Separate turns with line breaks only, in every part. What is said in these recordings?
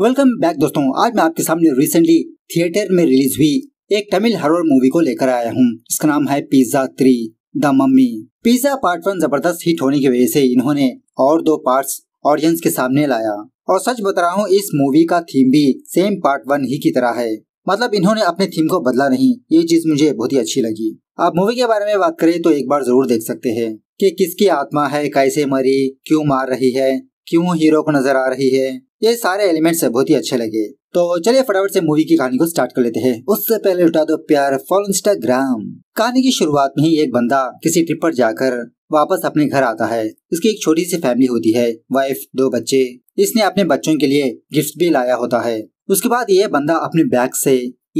welcome back दोस्तों आज मैं आपके सामने रिसेंटली थिएटर में रिलीज हुई एक तमिल हॉरर मूवी को लेकर आया हूँ इसका नाम है pizza three the mummy pizza part one जबरदस्त हिट होने की वजह से इन्होंने और दो पार्ट्स ऑडियंस के सामने लाया और सच बता रहा हूँ इस मूवी का थीम भी सेम पार्ट वन ही की तरह है मतलब इन्होंने अपने थीम को बदला नहीं ये चीज मुझे बहुत ही अच्छी लगी आप मूवी के बारे में बात करें तो एक बार जरूर देख सकते हैं कि किसकी आत्मा है कैसे मरी क्यों मार रही है क्यों हीरो को नजर आ रही है ये सारे एलिमेंट्स बहुत ही अच्छे लगे तो चलिए फटाफट से मूवी की कहानी को स्टार्ट कर लेते हैं उससे पहले उठा दो प्यार फॉलो इंस्टाग्राम कहानी की शुरुआत में ही एक बंदा किसी ट्रिप पर जाकर वापस अपने घर आता है इसकी एक छोटी सी फैमिली होती है वाइफ दो बच्चे इसने अपने बच्चों के लिए गिफ्ट भी लाया होता है उसके बाद ये बंदा अपने बैग से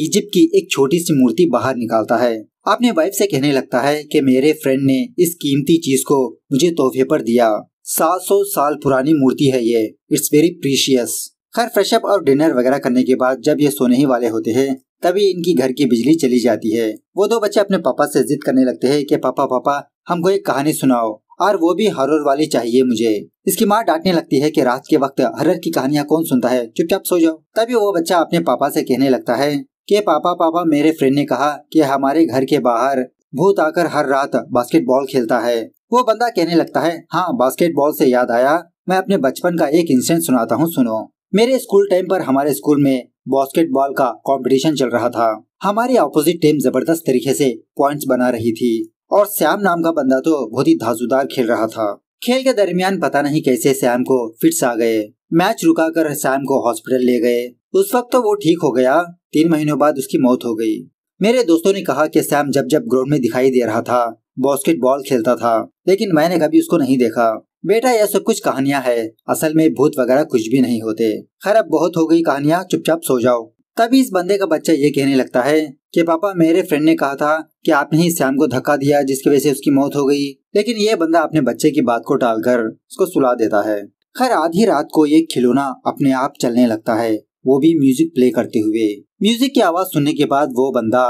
इजिप्ट की एक छोटी सी मूर्ति बाहर निकालता है अपने वाइफ से कहने लगता है कि मेरे फ्रेंड ने इस कीमती चीज को मुझे तोहफे पर दिया 700 साल पुरानी मूर्ति है ये इट्स वेरी प्रीशियस खैर फ्रेशअप और डिनर वगैरह करने के बाद जब ये सोने ही वाले होते हैं तभी इनकी घर की बिजली चली जाती है वो दो बच्चे अपने पापा से जिद करने लगते हैं कि पापा पापा हमको एक कहानी सुनाओ और वो भी हॉरर वाली चाहिए मुझे इसकी माँ डांटने लगती है कि रात के वक्त हॉरर की कहानियाँ कौन सुनता है चुपचाप सो जाओ तभी वो बच्चा अपने पापा से कहने लगता है कि पापा पापा मेरे फ्रेंड ने कहा कि हमारे घर के बाहर भूत आकर हर रात बास्केटबॉल खेलता है वो बंदा कहने लगता है हाँ बास्केटबॉल से याद आया मैं अपने बचपन का एक इंसिडेंट सुनाता हूँ सुनो मेरे स्कूल टाइम पर हमारे स्कूल में बास्केटबॉल का कंपटीशन चल रहा था हमारी अपोजिट टीम जबरदस्त तरीके से पॉइंट्स बना रही थी और श्याम नाम का बंदा तो बहुत ही धाजुदार खेल रहा था खेल के दरमियान पता नहीं कैसे श्याम को फिट्स आ गए मैच रुका कर श्याम को हॉस्पिटल ले गए उस वक्त तो वो ठीक हो गया तीन महीनों बाद उसकी मौत हो गई मेरे दोस्तों ने कहा कि श्याम जब जब ग्राउंड में दिखाई दे रहा था बास्केटबॉल खेलता था लेकिन मैंने कभी उसको नहीं देखा बेटा यह सब कुछ कहानियां है असल में भूत वगैरह कुछ भी नहीं होते खैर अब बहुत हो गई कहानियां चुपचाप सो जाओ तभी इस बंदे का बच्चा ये कहने लगता है कि पापा मेरे फ्रेंड ने कहा था कि आपने ही श्याम को धक्का दिया जिसकी वजह से उसकी मौत हो गई लेकिन ये बंदा अपने बच्चे की बात को टालकर उसको सुला देता है खैर आधी रात को ये खिलौना अपने आप चलने लगता है वो भी म्यूजिक प्ले करते हुए म्यूजिक की आवाज सुनने के बाद वो बंदा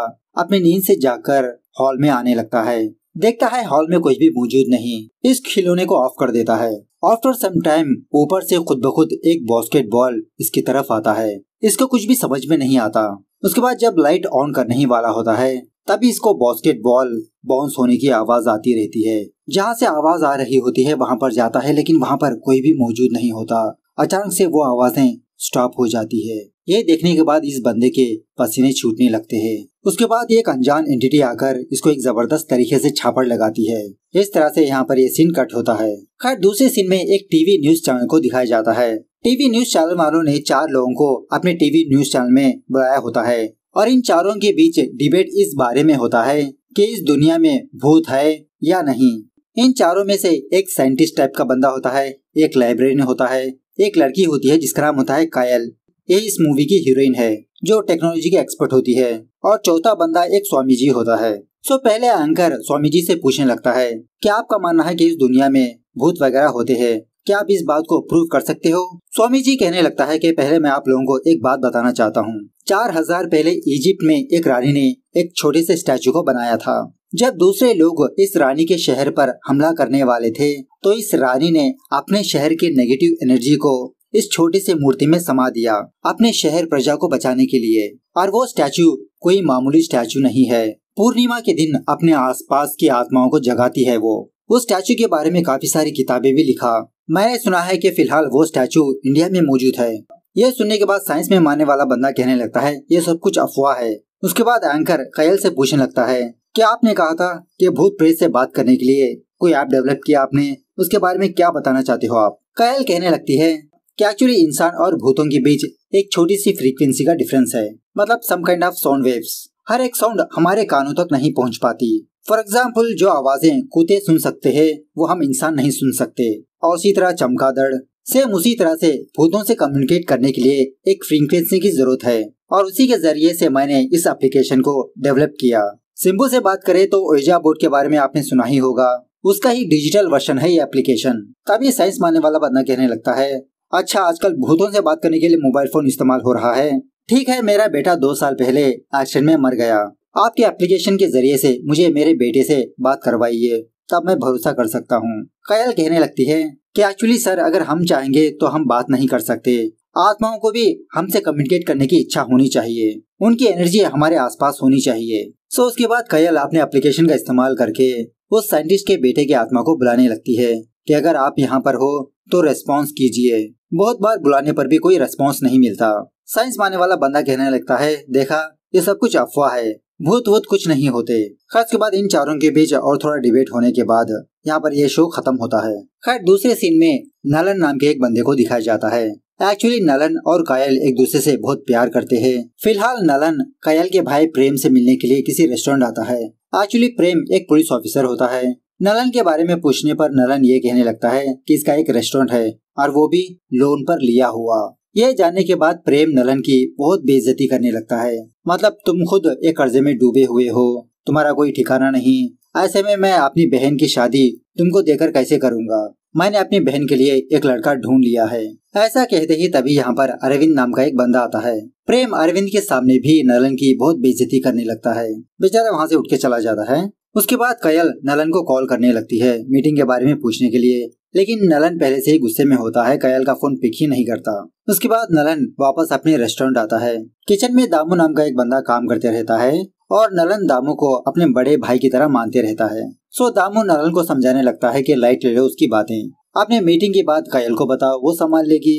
अपनी नींद से जाकर हॉल में आने लगता है देखता है हॉल में कुछ भी मौजूद नहीं इस खिलौने को ऑफ कर देता है आफ्टर सम टाइम ऊपर से खुद ब खुद एक बॉस्केट बॉल इसकी तरफ आता है इसको कुछ भी समझ में नहीं आता उसके बाद जब लाइट ऑन करने ही वाला होता है तभी इसको बॉस्केट बॉल बाउंस होने की आवाज आती रहती है जहाँ से आवाज आ रही होती है वहाँ पर जाता है लेकिन वहाँ पर कोई भी मौजूद नहीं होता अचानक से वो आवाजें स्टॉप हो जाती है ये देखने के बाद इस बंदे के पसीने छूटने लगते हैं उसके बाद एक अनजान एंटिटी आकर इसको एक जबरदस्त तरीके से छापड़ लगाती है इस तरह से यहाँ पर ये सीन कट होता है खैर दूसरे सीन में एक टीवी न्यूज चैनल को दिखाया जाता है टीवी न्यूज चैनल वालों ने चार लोगों को अपने टीवी न्यूज चैनल में बुलाया होता है और इन चारों के बीच डिबेट इस बारे में होता है की इस दुनिया में भूत है या नहीं इन चारों में से एक साइंटिस्ट टाइप का बंदा होता है एक लाइब्रेरियन होता है एक लड़की होती है जिसका नाम होता है कायल ये इस मूवी की हीरोइन है जो टेक्नोलॉजी की एक्सपर्ट होती है और चौथा बंदा एक स्वामी जी होता है सो पहले अंकर स्वामी जी से पूछने लगता है कि आपका मानना है कि इस दुनिया में भूत वगैरह होते हैं क्या आप इस बात को प्रूव कर सकते हो स्वामी जी कहने लगता है कि पहले मैं आप लोगों को एक बात बताना चाहता हूँ चार हजार पहले इजिप्ट में एक रानी ने एक छोटे से स्टैचू को बनाया था जब दूसरे लोग इस रानी के शहर पर हमला करने वाले थे तो इस रानी ने अपने शहर के नेगेटिव एनर्जी को इस छोटी से मूर्ति में समा दिया अपने शहर प्रजा को बचाने के लिए और वो स्टैचू कोई मामूली स्टैचू नहीं है पूर्णिमा के दिन अपने आसपास की आत्माओं को जगाती है वो उस स्टैचू के बारे में काफी सारी किताबें भी लिखा मैंने सुना है कि फिलहाल वो स्टैचू इंडिया में मौजूद है यह सुनने के बाद साइंस में मानने वाला बंदा कहने लगता है ये सब कुछ अफवाह है उसके बाद एंकर कैल से पूछने लगता है क्या आपने कहा था कि भूत प्रेत से बात करने के लिए कोई ऐप डेवलप किया आपने उसके बारे में क्या बताना चाहते हो आप कयल कहने लगती है कि एक्चुअली इंसान और भूतों के बीच एक छोटी सी फ्रीक्वेंसी का डिफरेंस है मतलब some kind of sound waves हर एक साउंड हमारे कानों तक नहीं पहुंच पाती फॉर एग्जाम्पल जो आवाजें कुत्ते सुन सकते हैं वो हम इंसान नहीं सुन सकते और उसी तरह चमकादड़ सेम उसी तरह से भूतों से कम्युनिकेट करने के लिए एक फ्रीक्वेंसी की जरूरत है और उसी के जरिए से मैंने इस एप्लीकेशन को डेवलप किया सिम्बू से बात करें तो ओजा बोर्ड के बारे में आपने सुना ही होगा उसका ही डिजिटल वर्जन है ये एप्लीकेशन तब ये साइंस मानने वाला बंदा कहने लगता है अच्छा आजकल भूतों से बात करने के लिए मोबाइल फोन इस्तेमाल हो रहा है ठीक है मेरा बेटा दो साल पहले एक्सीडेंट में मर गया आपके एप्लीकेशन के जरिए से मुझे मेरे बेटे से बात करवाइए तब मैं भरोसा कर सकता हूँ कयाल कहने लगती है कि एक्चुअली सर अगर हम चाहेंगे तो हम बात नहीं कर सकते आत्माओं को भी हमसे कम्युनिकेट करने की इच्छा होनी चाहिए उनकी एनर्जी हमारे आसपास होनी चाहिए सो उसके बाद कयल अपने एप्लीकेशन का इस्तेमाल करके उस साइंटिस्ट के बेटे की आत्मा को बुलाने लगती है कि अगर आप यहाँ पर हो तो रेस्पॉन्स कीजिए बहुत बार बुलाने पर भी कोई रेस्पॉन्स नहीं मिलता साइंस माने वाला बंदा कहने लगता है देखा ये सब कुछ अफवाह है भूत वूत कुछ नहीं होते खर्च के बाद इन चारों के बीच और थोड़ा डिबेट होने के बाद यहाँ पर यह शो खत्म होता है खैर दूसरे सीन में नलन नाम के एक बंदे को दिखाया जाता है एक्चुअली नलन और कायल एक दूसरे से बहुत प्यार करते हैं फिलहाल नलन कायल के भाई प्रेम से मिलने के लिए किसी रेस्टोरेंट आता है एक्चुअली प्रेम एक पुलिस ऑफिसर होता है नलन के बारे में पूछने पर नलन ये कहने लगता है कि इसका एक रेस्टोरेंट है और वो भी लोन पर लिया हुआ यह जानने के बाद प्रेम नलन की बहुत बेइज्जती करने लगता है मतलब तुम खुद एक कर्जे में डूबे हुए हो तुम्हारा कोई ठिकाना नहीं ऐसे में मैं अपनी बहन की शादी तुमको देकर कैसे करूँगा मैंने अपनी बहन के लिए एक लड़का ढूंढ लिया है ऐसा कहते ही तभी यहाँ पर अरविंद नाम का एक बंदा आता है प्रेम अरविंद के सामने भी नलन की बहुत बेइज्जती करने लगता है बेचारा वहाँ से उठ के चला जाता है उसके बाद कयल नलन को कॉल करने लगती है मीटिंग के बारे में पूछने के लिए लेकिन नलन पहले से ही गुस्से में होता है कयल का फोन पिक ही नहीं करता उसके बाद नलन वापस अपने रेस्टोरेंट आता है किचन में दामू नाम का एक बंदा काम करते रहता है और नलन दामू को अपने बड़े भाई की तरह मानते रहता है सो दामू नलन को समझाने लगता है कि लाइट ले लो उसकी बातें आपने मीटिंग के बाद कयल को बताओ वो संभाल लेगी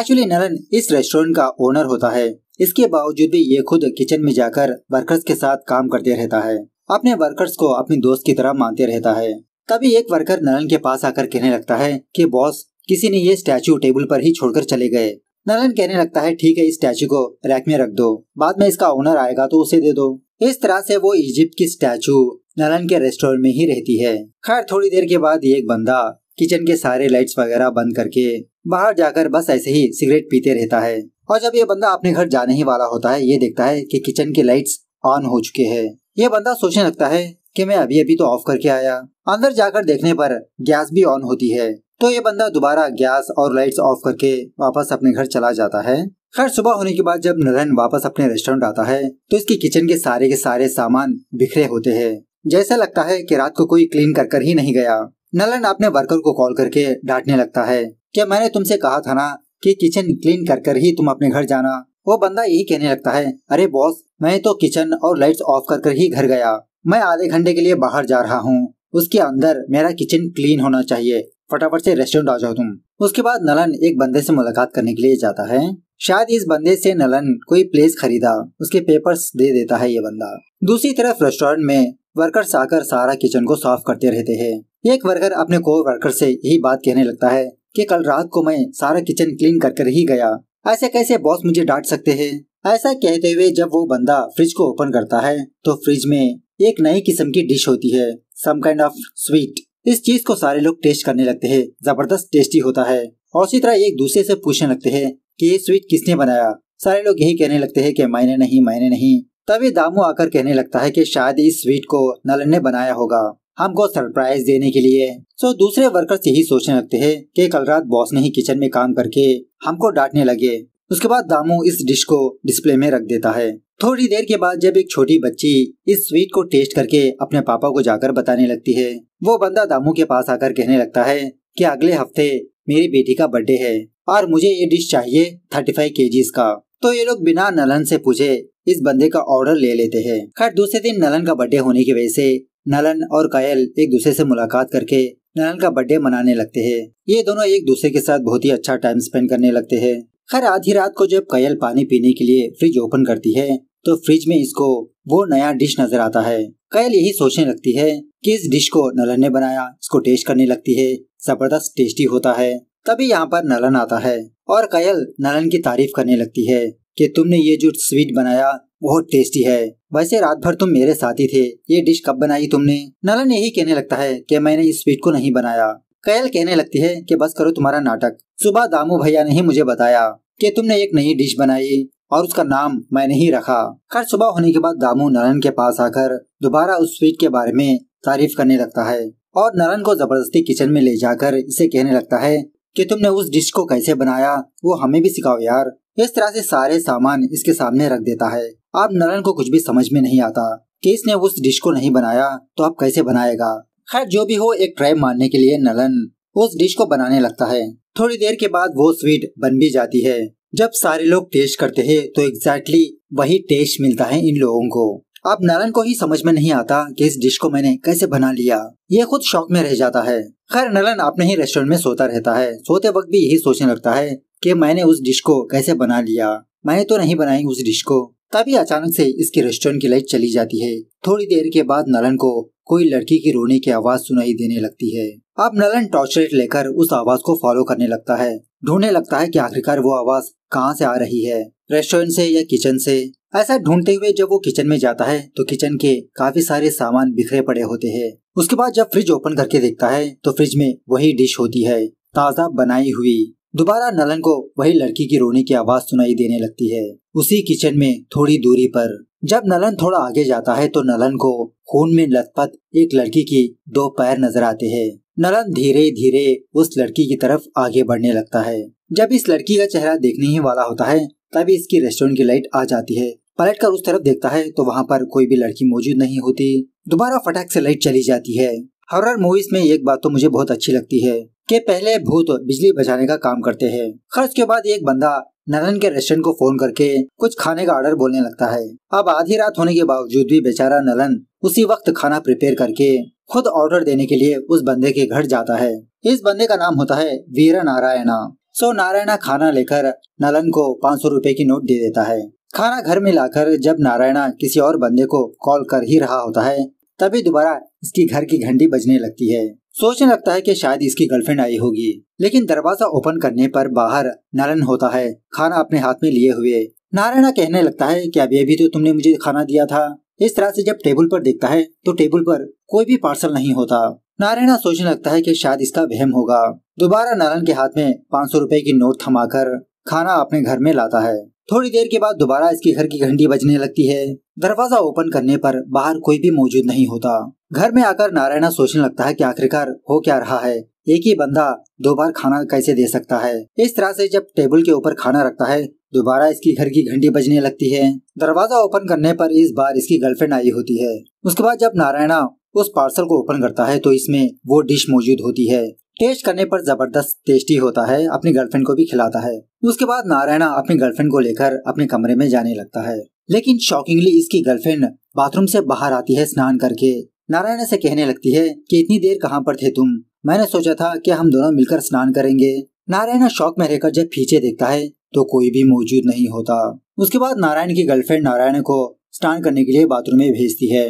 एक्चुअली नलन इस रेस्टोरेंट का ओनर होता है इसके बावजूद भी ये खुद किचन में जाकर वर्कर्स के साथ काम करते रहता है अपने वर्कर्स को अपने दोस्त की तरह मानते रहता है तभी एक वर्कर नलन के पास आकर कहने लगता है कि बॉस किसी ने ये स्टैचू टेबल पर ही छोड़कर चले गए नलन कहने लगता है ठीक है इस स्टैचू को रैक में रख दो बाद में इसका ओनर आएगा तो उसे दे दो इस तरह से वो इजिप्ट की स्टैचू नलन के रेस्टोरेंट में ही रहती है खैर थोड़ी देर के बाद एक बंदा किचन के सारे लाइट्स वगैरह बंद करके बाहर जाकर बस ऐसे ही सिगरेट पीते रहता है और जब ये बंदा अपने घर जाने ही वाला होता है ये देखता है कि किचन के लाइट्स ऑन हो चुके हैं यह बंदा सोचने लगता है कि मैं अभी अभी तो ऑफ करके आया अंदर जाकर देखने पर गैस भी ऑन होती है तो ये बंदा दोबारा गैस और लाइट्स ऑफ करके वापस अपने घर चला जाता है खैर सुबह होने के बाद जब नरन वापस अपने रेस्टोरेंट आता है तो इसके किचन के सारे के सारे सामान बिखरे होते हैं जैसा लगता है कि रात को कोई क्लीन कर कर ही नहीं गया नलन अपने वर्कर को कॉल करके डांटने लगता है कि मैंने तुमसे कहा था ना कि किचन क्लीन कर कर ही तुम अपने घर जाना वो बंदा यही कहने लगता है अरे बॉस मैं तो किचन और लाइट्स ऑफ कर कर ही घर गया मैं आधे घंटे के लिए बाहर जा रहा हूँ उसके अंदर मेरा किचन क्लीन होना चाहिए फटाफट से रेस्टोरेंट आ जाओ तुम उसके बाद नलन एक बंदे से मुलाकात करने के लिए जाता है शायद इस बंदे से नलन कोई प्लेस खरीदा उसके पेपर्स दे देता है ये बंदा दूसरी तरफ रेस्टोरेंट में वर्कर्स आकर सारा किचन को साफ करते रहते हैं एक वर्कर अपने को वर्कर से यही बात कहने लगता है कि कल रात को मैं सारा किचन क्लीन कर कर ही गया ऐसे कैसे बॉस मुझे डांट सकते हैं ऐसा कहते हुए जब वो बंदा फ्रिज को ओपन करता है तो फ्रिज में एक नई किस्म की डिश होती है सम काइंड ऑफ स्वीट इस चीज को सारे लोग टेस्ट करने लगते हैं जबरदस्त टेस्टी होता है और उसी तरह एक दूसरे से पूछने लगते हैं कि ये स्वीट किसने बनाया सारे लोग यही कहने लगते हैं कि मैंने नहीं मैंने नहीं तभी दामू आकर कहने लगता है कि शायद इस स्वीट को नलन ने बनाया होगा हमको सरप्राइज देने के लिए सो दूसरे वर्कर्स यही सोचने लगते हैं कि कल रात बॉस ने ही किचन में काम करके हमको डांटने लगे उसके बाद दामू इस डिश को डिस्प्ले में रख देता है थोड़ी देर के बाद जब एक छोटी बच्ची इस स्वीट को टेस्ट करके अपने पापा को जाकर बताने लगती है वो बंदा दामू के पास आकर कहने लगता है कि अगले हफ्ते मेरी बेटी का बर्थडे है और मुझे ये डिश चाहिए थर्टी फाइव के का तो ये लोग बिना नलन से पूछे इस बंदे का ऑर्डर ले लेते हैं खैर दूसरे दिन नलन का बर्थडे होने की वजह से नलन और कायल एक दूसरे से मुलाकात करके नलन का बर्थडे मनाने लगते हैं ये दोनों एक दूसरे के साथ बहुत ही अच्छा टाइम स्पेंड करने लगते हैं खैर आधी रात को जब कयल पानी पीने के लिए फ्रिज ओपन करती है तो फ्रिज में इसको वो नया डिश नजर आता है कायल यही सोचने लगती है कि इस डिश को नलन ने बनाया इसको टेस्ट करने लगती है जबरदस्त टेस्टी होता है तभी यहाँ पर नलन आता है और कयल नलन की तारीफ करने लगती है कि तुमने ये जो स्वीट बनाया बहुत टेस्टी है वैसे रात भर तुम मेरे साथ ही थे ये डिश कब बनाई तुमने नलन यही कहने लगता है कि मैंने इस स्वीट को नहीं बनाया कैल कहने लगती है कि बस करो तुम्हारा नाटक सुबह दामू भैया ने ही मुझे बताया कि तुमने एक नई डिश बनाई और उसका नाम मैंने ही रखा खैर सुबह होने के बाद दामू नरन के पास आकर दोबारा उस स्वीट के बारे में तारीफ करने लगता है और नरन को जबरदस्ती किचन में ले जाकर इसे कहने लगता है कि तुमने उस डिश को कैसे बनाया वो हमें भी सिखाओ यार इस तरह से सारे सामान इसके सामने रख देता है अब नरन को कुछ भी समझ में नहीं आता कि इसने उस डिश को नहीं बनाया तो अब कैसे बनाएगा खैर जो भी हो एक ट्राई मारने के लिए नलन उस डिश को बनाने लगता है थोड़ी देर के बाद वो स्वीट बन भी जाती है जब सारे लोग टेस्ट करते हैं तो एग्जैक्टली वही टेस्ट मिलता है इन लोगों को अब नलन को ही समझ में नहीं आता कि इस डिश को मैंने कैसे बना लिया ये खुद शौक में रह जाता है खैर नलन अपने ही रेस्टोरेंट में सोता रहता है सोते वक्त भी यही सोचने लगता है कि मैंने उस डिश को कैसे बना लिया मैंने तो नहीं बनाई उस डिश को तभी अचानक से इसके रेस्टोरेंट की लाइट चली जाती है थोड़ी देर के बाद नलन को कोई लड़की की रोने की आवाज सुनाई देने लगती है अब नलन टॉर्चलाइट लेकर उस आवाज को फॉलो करने लगता है ढूंढने लगता है कि आखिरकार वो आवाज कहाँ से आ रही है रेस्टोरेंट से या किचन से ऐसा ढूंढते हुए जब वो किचन में जाता है तो किचन के काफी सारे सामान बिखरे पड़े होते हैं उसके बाद जब फ्रिज ओपन करके देखता है तो फ्रिज में वही डिश होती है ताज़ा बनाई हुई दोबारा नलन को वही लड़की की रोने की आवाज सुनाई देने लगती है उसी किचन में थोड़ी दूरी पर जब नलन थोड़ा आगे जाता है तो नलन को खून में लथपथ एक लड़की की दो पैर नजर आते हैं नलन धीरे धीरे उस लड़की की तरफ आगे बढ़ने लगता है जब इस लड़की का चेहरा देखने ही वाला होता है तभी इसकी रेस्टोरेंट की लाइट आ जाती है पलट कर उस तरफ देखता है तो वहाँ पर कोई भी लड़की मौजूद नहीं होती दोबारा फटाक से लाइट चली जाती है हॉरर मूवीज में एक बात तो मुझे बहुत अच्छी लगती है के पहले भूत बिजली बचाने का काम करते हैं खर्च के बाद एक बंदा नरन के रेस्टोरेंट को फोन करके कुछ खाने का ऑर्डर बोलने लगता है अब आधी रात होने के बावजूद भी बेचारा नलन उसी वक्त खाना प्रिपेयर करके खुद ऑर्डर देने के लिए उस बंदे के घर जाता है इस बंदे का नाम होता है वीर नारायणा सो नारायणा खाना लेकर नलन को पाँच सौ रूपए की नोट दे देता है खाना घर में लाकर जब नारायणा किसी और बंदे को कॉल कर ही रहा होता है तभी दोबारा इसकी घर की घंटी बजने लगती है सोचने लगता है कि शायद इसकी गर्लफ्रेंड आई होगी लेकिन दरवाजा ओपन करने पर बाहर नारायण होता है खाना अपने हाथ में लिए हुए नारायणा कहने लगता है कि अभी अभी तो तुमने मुझे खाना दिया था इस तरह से जब टेबल पर देखता है तो टेबल पर कोई भी पार्सल नहीं होता नारायणा सोचने लगता है कि शायद इसका वहम होगा दोबारा नारायण के हाथ में पाँच सौ रूपए की नोट थमाकर खाना अपने घर में लाता है थोड़ी देर के बाद दोबारा इसके घर की घंटी बजने लगती है दरवाजा ओपन करने पर बाहर कोई भी मौजूद नहीं होता घर में आकर नारायणा सोचने लगता है कि आखिरकार हो क्या रहा है एक ही बंदा दो बार खाना कैसे दे सकता है इस तरह से जब टेबल के ऊपर खाना रखता है दोबारा इसकी घर की घंटी बजने लगती है दरवाजा ओपन करने पर इस बार इसकी गर्लफ्रेंड आई होती है उसके बाद जब नारायणा उस पार्सल को ओपन करता है तो इसमें वो डिश मौजूद होती है टेस्ट करने पर जबरदस्त टेस्टी होता है अपनी गर्लफ्रेंड को भी खिलाता है उसके बाद नारायणा अपनी गर्लफ्रेंड को लेकर अपने कमरे में जाने लगता है लेकिन शॉकिंगली इसकी गर्लफ्रेंड बाथरूम से बाहर आती है स्नान करके नारायणा से कहने लगती है कि इतनी देर कहाँ पर थे तुम मैंने सोचा था कि हम दोनों मिलकर स्नान करेंगे नारायणा शौक में रहकर जब पीछे देखता है तो कोई भी मौजूद नहीं होता उसके बाद नारायण की गर्लफ्रेंड नारायण को स्नान करने के लिए बाथरूम में भेजती है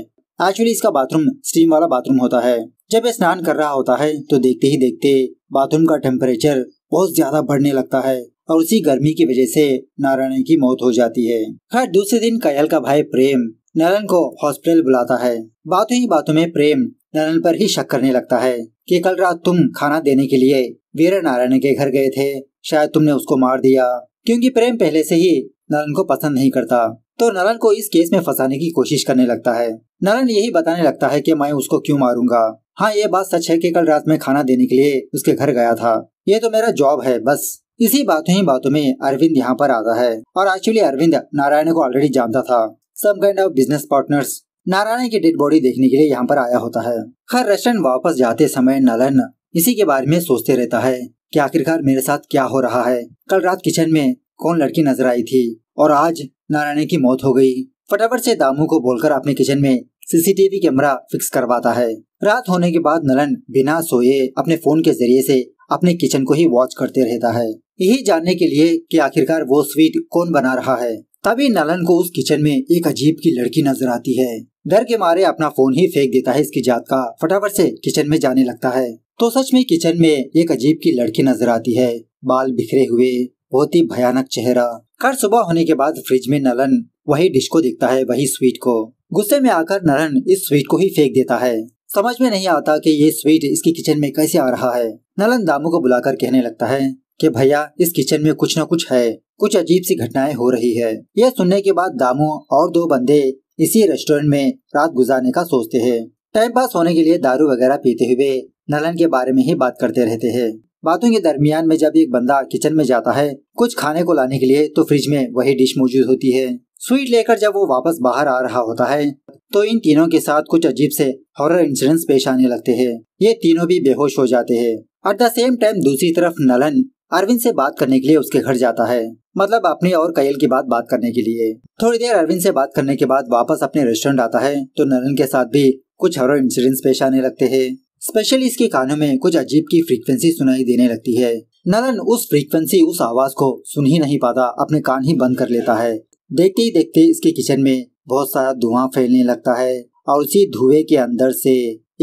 एक्चुअली इसका बाथरूम स्टीम वाला बाथरूम होता है जब ये स्नान कर रहा होता है तो देखते ही देखते बाथरूम का टेम्परेचर बहुत ज्यादा बढ़ने लगता है और उसी गर्मी की वजह से नारायण की मौत हो जाती है खैर दूसरे दिन कयल का भाई प्रेम नलन को हॉस्पिटल बुलाता है बातों ही बातों में प्रेम नलन पर ही शक करने लगता है कि कल रात तुम खाना देने के लिए वीर नारायण के घर गए थे शायद तुमने उसको मार दिया क्योंकि प्रेम पहले से ही नलन को पसंद नहीं करता तो नलन को इस केस में फंसाने की कोशिश करने लगता है नलन यही बताने लगता है कि मैं उसको क्यों मारूंगा हाँ ये बात सच है कि कल रात में खाना देने के लिए उसके घर गया था ये तो मेरा जॉब है बस इसी बातों ही बातों में अरविंद यहाँ पर आता है और एक्चुअली अरविंद नारायण को ऑलरेडी जानता था some kind of business partners Narayan की डेड बॉडी देखने के लिए यहाँ पर आया होता है खैर रेस्टोरेंट वापस जाते समय नलन इसी के बारे में सोचते रहता है कि आखिरकार मेरे साथ क्या हो रहा है कल रात किचन में कौन लड़की नजर आई थी और आज नारायण की मौत हो गई फटाफट से दामू को बोलकर अपने किचन में सीसीटीवी कैमरा फिक्स करवाता है रात होने के बाद नलन बिना सोए अपने फोन के जरिए से अपने किचन को ही वॉच करते रहता है यही जानने के लिए कि आखिरकार वो स्वीट कौन बना रहा है तभी नलन को उस किचन में एक अजीब की लड़की नजर आती है डर के मारे अपना फोन ही फेंक देता है इसकी जात का फटाफट से किचन में जाने लगता है तो सच में किचन में एक अजीब की लड़की नजर आती है बाल बिखरे हुए बहुत ही भयानक चेहरा कल सुबह होने के बाद फ्रिज में नलन वही डिश को देखता है वही स्वीट को गुस्से में आकर नरन इस स्वीट को ही फेंक देता है समझ में नहीं आता कि ये स्वीट इसकी किचन में कैसे आ रहा है नलन दामू को बुलाकर कहने लगता है कि भैया इस किचन में कुछ न कुछ है कुछ अजीब सी घटनाएं हो रही है यह सुनने के बाद दामू और दो बंदे इसी रेस्टोरेंट में रात गुजारने का सोचते हैं टाइम पास होने के लिए दारू वगैरह पीते हुए नलन के बारे में ही बात करते रहते हैं बातों के दरमियान में जब एक बंदा किचन में जाता है कुछ खाने को लाने के लिए तो फ्रिज में वही डिश मौजूद होती है सुई लेकर जब वो वापस बाहर आ रहा होता है तो इन तीनों के साथ कुछ अजीब से हॉरर इंसिडेंट्स पेश आने लगते हैं ये तीनों भी बेहोश हो जाते हैं एट द सेम टाइम दूसरी तरफ नलन अरविंद से बात करने के लिए उसके घर जाता है मतलब अपने और कयल की बात बात करने के लिए थोड़ी देर अरविंद से बात करने के बाद वापस अपने रेस्टोरेंट आता है तो नलन के साथ भी कुछ हॉरर इंसिडेंट्स पेश आने लगते हैं स्पेशली इसके कानों में कुछ अजीब की फ्रीक्वेंसी सुनाई देने लगती है नलन उस फ्रीक्वेंसी उस आवाज को सुन ही नहीं पाता अपने कान ही बंद कर लेता है देखते ही देखते इसके किचन में बहुत सारा धुआं फैलने लगता है और उसी धुएं के अंदर से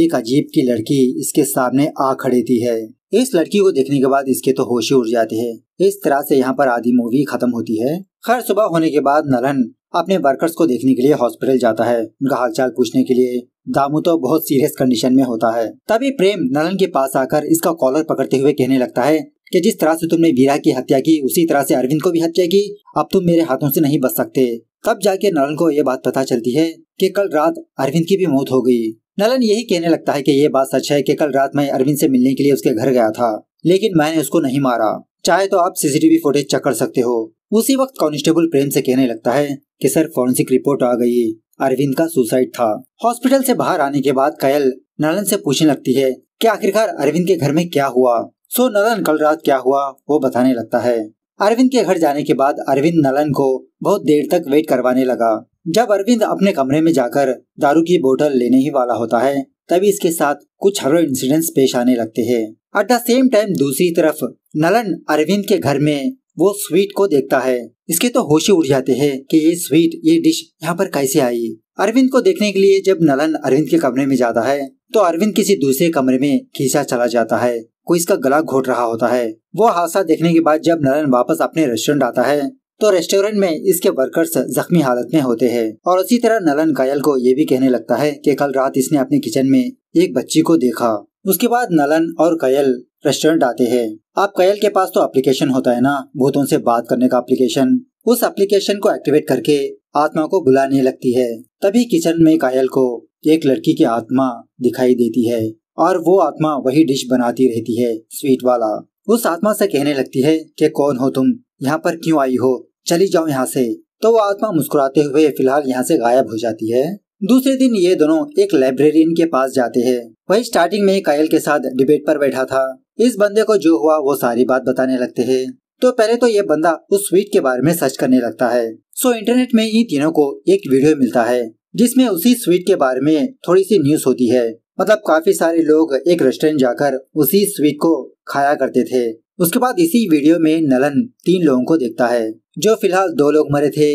एक अजीब की लड़की इसके सामने आ खड़ेती है इस लड़की को देखने के बाद इसके तो होश उड़ जाते हैं इस तरह से यहाँ पर आधी मूवी खत्म होती है खैर सुबह होने के बाद नलन अपने वर्कर्स को देखने के लिए हॉस्पिटल जाता है उनका हालचाल पूछने के लिए दामू तो बहुत सीरियस कंडीशन में होता है तभी प्रेम नलन के पास आकर इसका कॉलर पकड़ते हुए कहने लगता है कि जिस तरह से तुमने वीरा की हत्या की उसी तरह से अरविंद को भी हत्या की अब तुम मेरे हाथों से नहीं बच सकते तब जाके नलन को यह बात पता चलती है कि कल रात अरविंद की भी मौत हो गई नलन यही कहने लगता है कि ये बात सच है कि कल रात मैं अरविंद से मिलने के लिए उसके घर गया था लेकिन मैंने उसको नहीं मारा चाहे तो आप सीसीटीवी फुटेज चेक कर सकते हो उसी वक्त कांस्टेबल प्रेम से कहने लगता है कि सर फॉरेंसिक रिपोर्ट आ गई अरविंद का सुसाइड था हॉस्पिटल से बाहर आने के बाद कयल नलन से पूछने लगती है कि आखिरकार अरविंद के घर में क्या हुआ सो नलन कल रात क्या हुआ वो बताने लगता है अरविंद के घर जाने के बाद अरविंद नलन को बहुत देर तक वेट करवाने लगा जब अरविंद अपने कमरे में जाकर दारू की बोतल लेने ही वाला होता है तभी इसके साथ कुछ हर इंसिडेंट्स पेश आने लगते हैं एट द सेम टाइम दूसरी तरफ नलन अरविंद के घर में वो स्वीट को देखता है इसके तो होशी उड़ जाते हैं कि ये स्वीट ये डिश यहाँ पर कैसे आई अरविंद को देखने के लिए जब नलन अरविंद के कमरे में जाता है तो अरविंद किसी दूसरे कमरे में खींचा चला जाता है कोई इसका गला घोट रहा होता है वो हादसा देखने के बाद जब नरन वापस अपने रेस्टोरेंट आता है तो रेस्टोरेंट में इसके वर्कर्स जख्मी हालत में होते हैं और उसी तरह नलन कायल को ये भी कहने लगता है कि कल रात इसने अपने किचन में एक बच्ची को देखा उसके बाद नलन और कायल रेस्टोरेंट आते हैं आप कायल के पास तो एप्लीकेशन होता है ना भूतों से बात करने का एप्लीकेशन उस एप्लीकेशन को एक्टिवेट करके आत्मा को बुलाने लगती है तभी किचन में कायल को एक लड़की की आत्मा दिखाई देती है और वो आत्मा वही डिश बनाती रहती है स्वीट वाला उस आत्मा से कहने लगती है कि कौन हो तुम यहाँ पर क्यों आई हो चली जाओ यहाँ से तो वो आत्मा मुस्कुराते हुए फिलहाल यहाँ से गायब हो जाती है दूसरे दिन ये दोनों एक लाइब्रेरियन के पास जाते हैं वही स्टार्टिंग में कायल के साथ डिबेट पर बैठा था इस बंदे को जो हुआ वो सारी बात बताने लगते है तो पहले तो ये बंदा उस स्वीट के बारे में सर्च करने लगता है सो इंटरनेट में इन तीनों को एक वीडियो मिलता है जिसमें उसी स्वीट के बारे में थोड़ी सी न्यूज होती है मतलब काफी सारे लोग एक रेस्टोरेंट जाकर उसी स्वीट को खाया करते थे उसके बाद इसी वीडियो में नलन तीन लोगों को देखता है जो फिलहाल दो लोग मरे थे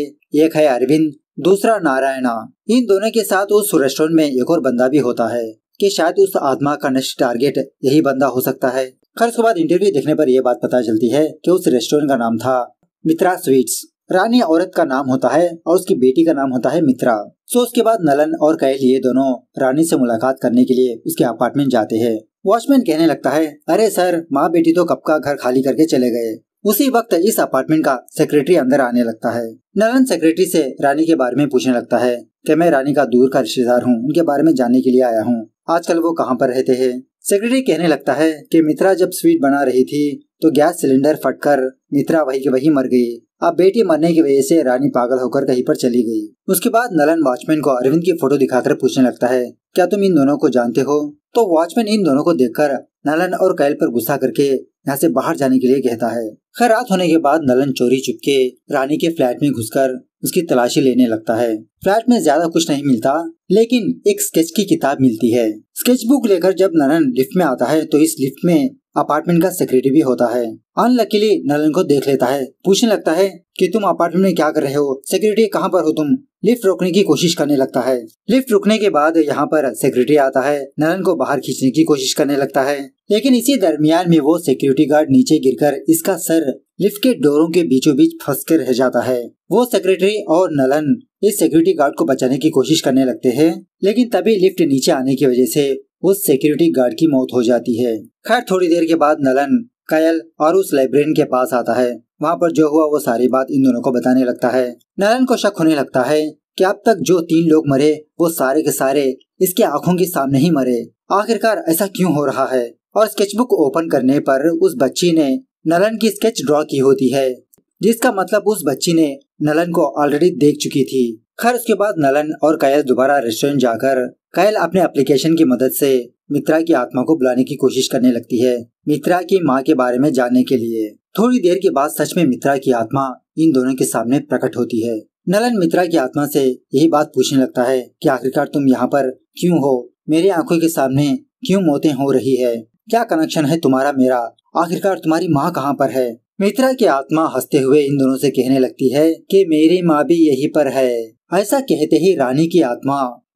एक है अरविंद दूसरा नारायणा इन दोनों के साथ उस रेस्टोरेंट में एक और बंदा भी होता है कि शायद उस आत्मा का नेक्स्ट टारगेट यही बंदा हो सकता है खैर उसके बाद इंटरव्यू देखने पर यह बात पता चलती है कि उस रेस्टोरेंट का नाम था मित्रा स्वीट्स रानी औरत का नाम होता है और उसकी बेटी का नाम होता है मित्रा सो उसके बाद नलन और कैल ये दोनों रानी से मुलाकात करने के लिए उसके अपार्टमेंट जाते हैं वॉचमैन कहने लगता है अरे सर माँ बेटी तो कब का घर खाली करके चले गए उसी वक्त इस अपार्टमेंट का सेक्रेटरी अंदर आने लगता है नलन सेक्रेटरी से रानी के बारे में पूछने लगता है कि मैं रानी का दूर का रिश्तेदार हूँ उनके बारे में जानने के लिए आया हूँ आजकल वो कहाँ पर रहते हैं सेक्रेटरी कहने लगता है कि मित्रा जब स्वीट बना रही थी तो गैस सिलेंडर फटकर मित्रा वही के वही मर गई अब बेटी मरने की वजह से रानी पागल होकर कहीं पर चली गई उसके बाद नलन वॉचमैन को अरविंद की फोटो दिखाकर पूछने लगता है क्या तुम इन दोनों को जानते हो तो वॉचमैन इन दोनों को देखकर नलन और कैल पर गुस्सा करके यहाँ से बाहर जाने के लिए कहता है खैर रात होने के बाद नलन चोरी चुपके रानी के फ्लैट में घुसकर उसकी तलाशी लेने लगता है फ्लैट में ज्यादा कुछ नहीं मिलता लेकिन एक स्केच की किताब मिलती है स्केच बुक लेकर जब नलन लिफ्ट में आता है तो इस लिफ्ट में अपार्टमेंट का सेक्रेटरी भी होता है अनलकीली नलन को देख लेता है पूछने लगता है कि तुम अपार्टमेंट में क्या कर रहे हो सेक्रेटरी कहाँ पर हो तुम लिफ्ट रोकने की कोशिश करने लगता है लिफ्ट रुकने के बाद यहाँ पर सेक्रेटरी आता है नलन को बाहर खींचने की कोशिश करने लगता है लेकिन इसी दरमियान में वो सिक्योरिटी गार्ड नीचे गिरकर इसका सर लिफ्ट के डोरों के बीचों बीच फंस कर रह जाता है वो सेक्रेटरी और नलन इस सिक्योरिटी गार्ड को बचाने की कोशिश करने लगते हैं लेकिन तभी लिफ्ट नीचे आने की वजह से उस सिक्योरिटी गार्ड की मौत हो जाती है खैर थोड़ी देर के बाद नलन कयल और उस लाइब्रेरियन के पास आता है वहाँ पर जो हुआ वो सारी बात इन दोनों को बताने लगता है नलन को शक होने लगता है कि अब तक जो तीन लोग मरे वो सारे के सारे इसके आंखों के सामने ही मरे आखिरकार ऐसा क्यों हो रहा है और स्केचबुक ओपन करने पर उस बच्ची ने नलन की स्केच ड्रॉ की होती है जिसका मतलब उस बच्ची ने नलन को ऑलरेडी देख चुकी थी खैर उसके बाद नलन और कैल दोबारा रेस्टोरेंट जाकर कैल अपने एप्लीकेशन की मदद से मित्रा की आत्मा को बुलाने की कोशिश करने लगती है मित्रा की माँ के बारे में जानने के लिए थोड़ी देर के बाद सच में मित्रा की आत्मा इन दोनों के सामने प्रकट होती है नलन मित्रा की आत्मा से यही बात पूछने लगता है कि आखिरकार तुम यहाँ पर क्यों हो मेरी आंखों के सामने क्यों मौतें हो रही है क्या कनेक्शन है तुम्हारा मेरा आखिरकार तुम्हारी माँ कहाँ पर है मित्रा की आत्मा हंसते हुए इन दोनों से कहने लगती है कि मेरी माँ भी यही पर है ऐसा कहते ही रानी की आत्मा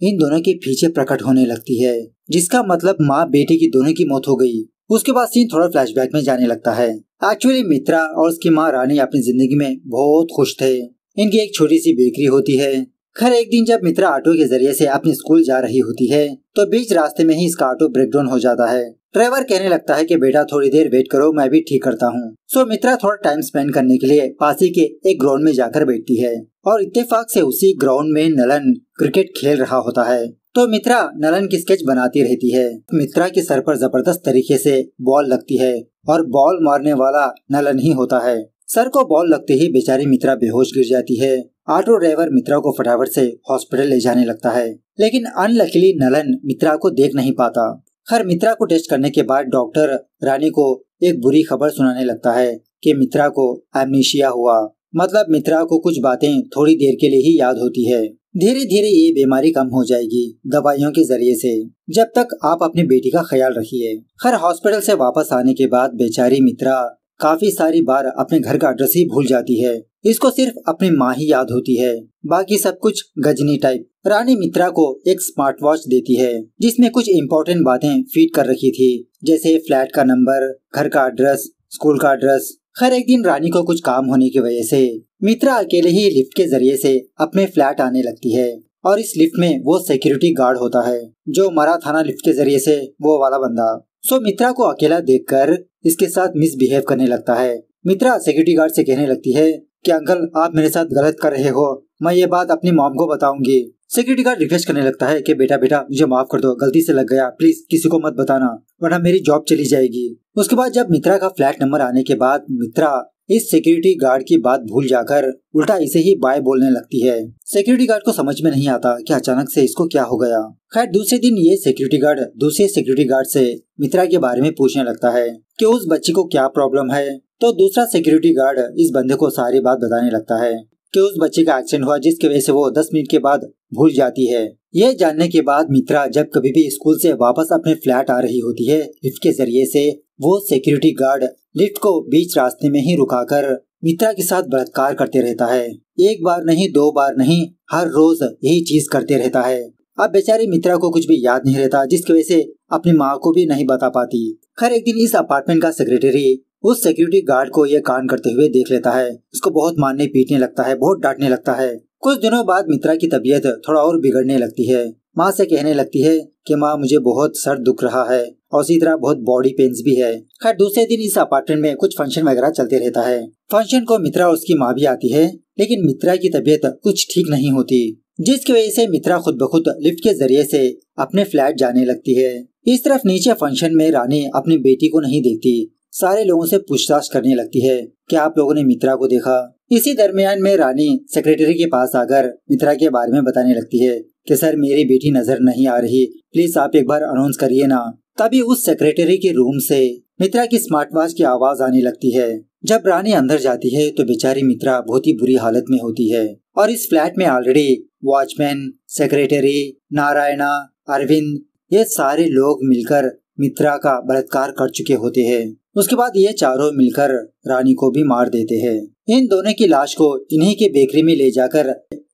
इन दोनों के पीछे प्रकट होने लगती है जिसका मतलब माँ बेटी की दोनों की मौत हो गई उसके बाद सीन थोड़ा फ्लैशबैक में जाने लगता है एक्चुअली मित्रा और उसकी माँ रानी अपनी जिंदगी में बहुत खुश थे इनकी एक छोटी सी बेकरी होती है खैर एक दिन जब मित्रा ऑटो के जरिए से अपने स्कूल जा रही होती है तो बीच रास्ते में ही इसका ऑटो ब्रेक डाउन हो जाता है ड्राइवर कहने लगता है कि बेटा थोड़ी देर वेट करो मैं भी ठीक करता हूँ सो मित्रा थोड़ा टाइम स्पेंड करने के लिए पासी के एक ग्राउंड में जाकर बैठती है और इत्तेफाक से उसी ग्राउंड में नलन क्रिकेट खेल रहा होता है तो मित्रा नलन की स्केच बनाती रहती है मित्रा के सर पर जबरदस्त तरीके से बॉल लगती है और बॉल मारने वाला नलन ही होता है सर को बॉल लगते ही बेचारी मित्रा बेहोश गिर जाती है ऑटो ड्राइवर मित्रा को फटाफट से हॉस्पिटल ले जाने लगता है लेकिन अनलकीली नलन मित्रा को देख नहीं पाता खर मित्रा को टेस्ट करने के बाद डॉक्टर रानी को एक बुरी खबर सुनाने लगता है कि मित्रा को एमनीशिया हुआ मतलब मित्रा को कुछ बातें थोड़ी देर के लिए ही याद होती है धीरे धीरे ये बीमारी कम हो जाएगी दवाइयों के जरिए से जब तक आप अपनी बेटी का ख्याल रखिए खर हॉस्पिटल से वापस आने के बाद बेचारी मित्रा काफी सारी बार अपने घर का एड्रेस ही भूल जाती है इसको सिर्फ अपनी माँ ही याद होती है बाकी सब कुछ गजनी टाइप रानी मित्रा को एक स्मार्ट वॉच देती है जिसमें कुछ इम्पोर्टेंट बातें फीड कर रखी थी जैसे फ्लैट का नंबर घर का एड्रेस स्कूल का एड्रेस हर एक दिन रानी को कुछ काम होने की वजह से मित्रा अकेले ही लिफ्ट के जरिए से अपने फ्लैट आने लगती है और इस लिफ्ट में वो सिक्योरिटी गार्ड होता है जो मरा थाना लिफ्ट के जरिए से वो वाला बंदा सो मित्रा को अकेला देखकर इसके साथ मिसबिहेव करने लगता है मित्रा सिक्योरिटी गार्ड से कहने लगती है कि अंकल आप मेरे साथ गलत कर रहे हो मैं ये बात अपनी मॉम को बताऊंगी सिक्योरिटी गार्ड रिक्वेस्ट करने लगता है कि बेटा बेटा मुझे माफ कर दो गलती से लग गया प्लीज किसी को मत बताना वरना मेरी जॉब चली जाएगी उसके बाद जब मित्रा का फ्लैट नंबर आने के बाद मित्रा इस सिक्योरिटी गार्ड की बात भूल जाकर उल्टा इसे ही बाय बोलने लगती है सिक्योरिटी गार्ड को समझ में नहीं आता कि अचानक से इसको क्या हो गया खैर दूसरे दिन ये सिक्योरिटी गार्ड दूसरे सिक्योरिटी गार्ड से मित्रा के बारे में पूछने लगता है कि उस बच्ची को क्या प्रॉब्लम है तो दूसरा सिक्योरिटी गार्ड इस बंदे को सारी बात बताने लगता है कि उस बच्चे का एक्सीडेंट हुआ जिसके वजह से वो दस मिनट के बाद भूल जाती है ये जानने के बाद मित्रा जब कभी भी स्कूल से वापस अपने फ्लैट आ रही होती है लिफ्ट के जरिए से वो सिक्योरिटी गार्ड लिफ्ट को बीच रास्ते में ही रुकाकर मित्रा के साथ बलात्कार करते रहता है एक बार नहीं दो बार नहीं हर रोज यही चीज करते रहता है अब बेचारी मित्रा को कुछ भी याद नहीं रहता जिसकी वजह से अपनी माँ को भी नहीं बता पाती खैर एक दिन इस अपार्टमेंट का सेक्रेटरी उस सिक्योरिटी गार्ड को यह कांड करते हुए देख लेता है उसको बहुत मारने पीटने लगता है बहुत डांटने लगता है कुछ दिनों बाद मित्रा की तबीयत थोड़ा और बिगड़ने लगती है माँ से कहने लगती है कि माँ मुझे बहुत सर दुख रहा है और इसी तरह बहुत बॉडी पेन्स भी है खैर दूसरे दिन इस अपार्टमेंट में कुछ फंक्शन वगैरह चलते रहता है फंक्शन को मित्रा और उसकी माँ भी आती है लेकिन मित्रा की तबीयत कुछ ठीक नहीं होती जिसकी वजह से मित्रा खुद बखुद लिफ्ट के जरिए से अपने फ्लैट जाने लगती है इस तरफ नीचे फंक्शन में रानी अपनी बेटी को नहीं देखती सारे लोगों से पूछताछ करने लगती है कि आप लोगों ने मित्रा को देखा इसी दरमियान में रानी सेक्रेटरी के पास आकर मित्रा के बारे में बताने लगती है कि सर मेरी बेटी नजर नहीं आ रही प्लीज आप एक बार अनाउंस करिए ना तभी उस सेक्रेटरी के रूम से मित्रा की स्मार्ट वॉच की आवाज आने लगती है जब रानी अंदर जाती है तो बेचारी मित्रा बहुत ही बुरी हालत में होती है और इस फ्लैट में already watchman secretary Narayana Arvind ये सारे लोग मिलकर मित्रा का बलात्कार कर चुके होते हैं उसके बाद ये चारों मिलकर रानी को भी मार देते हैं इन दोनों की लाश को इन्हीं के बेकरी में ले जाकर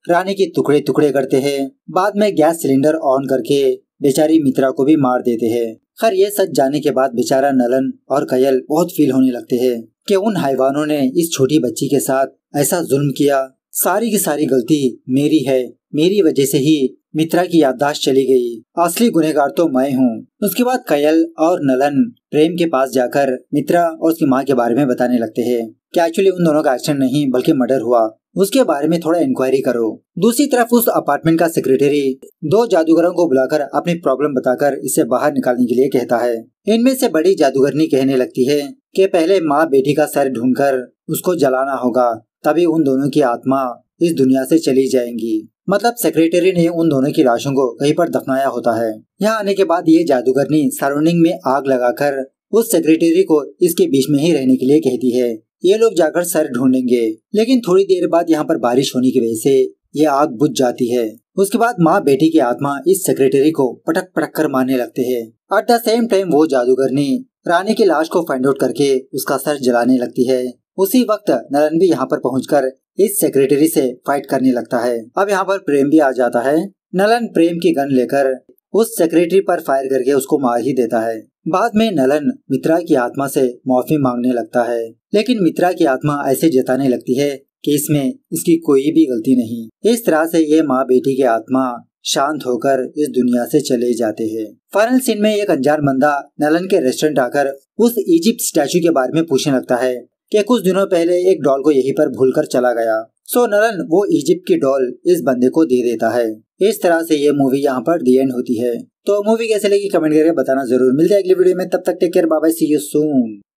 रानी के टुकड़े टुकड़े करते हैं बाद में गैस सिलेंडर ऑन करके बेचारी मित्रा को भी मार देते हैं खैर ये सच जाने के बाद बेचारा नलन और कयल बहुत फील होने लगते हैं कि उन हैवानों ने इस छोटी बच्ची के साथ ऐसा जुल्म किया सारी की सारी गलती मेरी है मेरी वजह से ही मित्रा की याददाश्त चली गई असली गुनहगार तो मैं हूँ उसके बाद कयल और नलन प्रेम के पास जाकर मित्रा और उसकी माँ के बारे में बताने लगते हैं कि एक्चुअली उन दोनों का एक्सीडेंट नहीं बल्कि मर्डर हुआ उसके बारे में थोड़ा इंक्वायरी करो दूसरी तरफ उस अपार्टमेंट का सेक्रेटरी दो जादूगरों को बुलाकर अपनी प्रॉब्लम बताकर इसे बाहर निकालने के लिए कहता है इनमें से बड़ी जादूगरनी कहने लगती है कि पहले माँ बेटी का सर ढूंढकर उसको जलाना होगा तभी उन दोनों की आत्मा इस दुनिया से चली जाएंगी मतलब सेक्रेटरी ने उन दोनों की लाशों को कहीं पर दफनाया होता है यहाँ आने के बाद ये जादूगरनी सराउंडिंग में आग लगाकर उस सेक्रेटरी को इसके बीच में ही रहने के लिए कहती है ये लोग जाकर सर ढूंढेंगे लेकिन थोड़ी देर बाद यहाँ पर बारिश होने की वजह से ये आग बुझ जाती है उसके बाद माँ बेटी की आत्मा इस सेक्रेटरी को पटक पटक कर मारने लगते हैं एट द सेम टाइम वो जादूगरनी रानी की लाश को फाइंड आउट करके उसका सर जलाने लगती है उसी वक्त नरन भी यहाँ पर पहुंचकर इस सेक्रेटरी से फाइट करने लगता है अब यहाँ पर प्रेम भी आ जाता है नलन प्रेम की गन लेकर उस सेक्रेटरी पर फायर करके उसको मार ही देता है बाद में नलन मित्रा की आत्मा से माफी मांगने लगता है लेकिन मित्रा की आत्मा ऐसे जताने लगती है कि इसमें इसकी कोई भी गलती नहीं इस तरह से ये माँ बेटी की आत्मा शांत होकर इस दुनिया से चले जाते हैं फाइनल सीन में एक अनजान बंदा नलन के रेस्टोरेंट आकर उस इजिप्ट स्टैचू के बारे में पूछने लगता है कि कुछ दिनों पहले एक डॉल को यहीं पर भूलकर चला गया सो नरन वो इजिप्ट की डॉल इस बंदे को दे देता है इस तरह से ये मूवी यहाँ पर दी एंड होती है तो मूवी कैसे लगी कमेंट करके बताना जरूर मिलते हैं अगली वीडियो में तब तक take care bye see you soon